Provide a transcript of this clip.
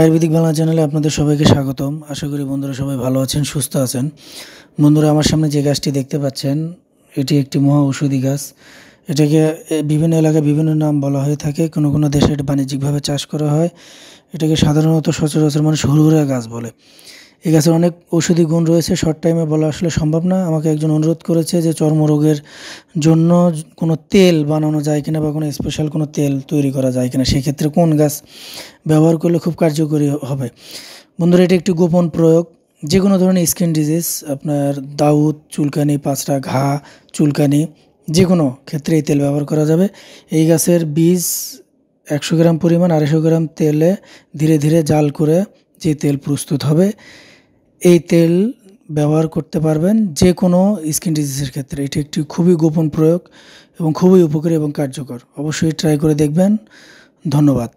আয়ুর্বেদিক বাংলা চ্যানেলে আপনাদের সবাইকে স্বাগতম আশা করি বন্ধুরা সবাই ভালো আছেন সুস্থ আছেন বন্ধুরা আমার সামনে যে গাছটি দেখতে পাচ্ছেন এটি একটি মহা ঔষধি গাছ এটাকে বিভিন্ন এলাকায় বিভিন্ন নাম বলা হয়ে থাকে কোনো কোনো দেশে এটা বাণিজ্যিকভাবে চাষ করা হয় এটাকে সাধারণত সচরাচর মানুষ হরুরা গাছ বলে এই গাছের অনেক ঔষধি গুণ রয়েছে শর্ট টাইমে বলা আসলে সম্ভব না আমাকে একজন অনুরোধ করেছে যে চর্মরোগের জন্য কোনো তেল বানানো যায় কিনা বা কোনো স্পেশাল কোনো তেল তৈরি করা যায় কিনা সেক্ষেত্রে কোন গাছ ব্যবহার করলে খুব কার্যকরী হবে বন্ধুরা এটি একটি গোপন প্রয়োগ যে কোনো ধরনের স্কিন ডিজিজ আপনার দাউদ চুলকানি পাঁচটা ঘা চুলকানি যে কোনো ক্ষেত্রে এই তেল ব্যবহার করা যাবে এই গাছের বীজ একশো গ্রাম পরিমাণ আড়াইশো গ্রাম তেলে ধীরে ধীরে জাল করে যে তেল প্রস্তুত হবে এই তেল ব্যবহার করতে পারবেন যে কোনো স্কিন ডিজিজের ক্ষেত্রে এটি একটি খুবই গোপন প্রয়োগ এবং খুবই উপকারী এবং কার্যকর অবশ্যই ট্রাই করে দেখবেন ধন্যবাদ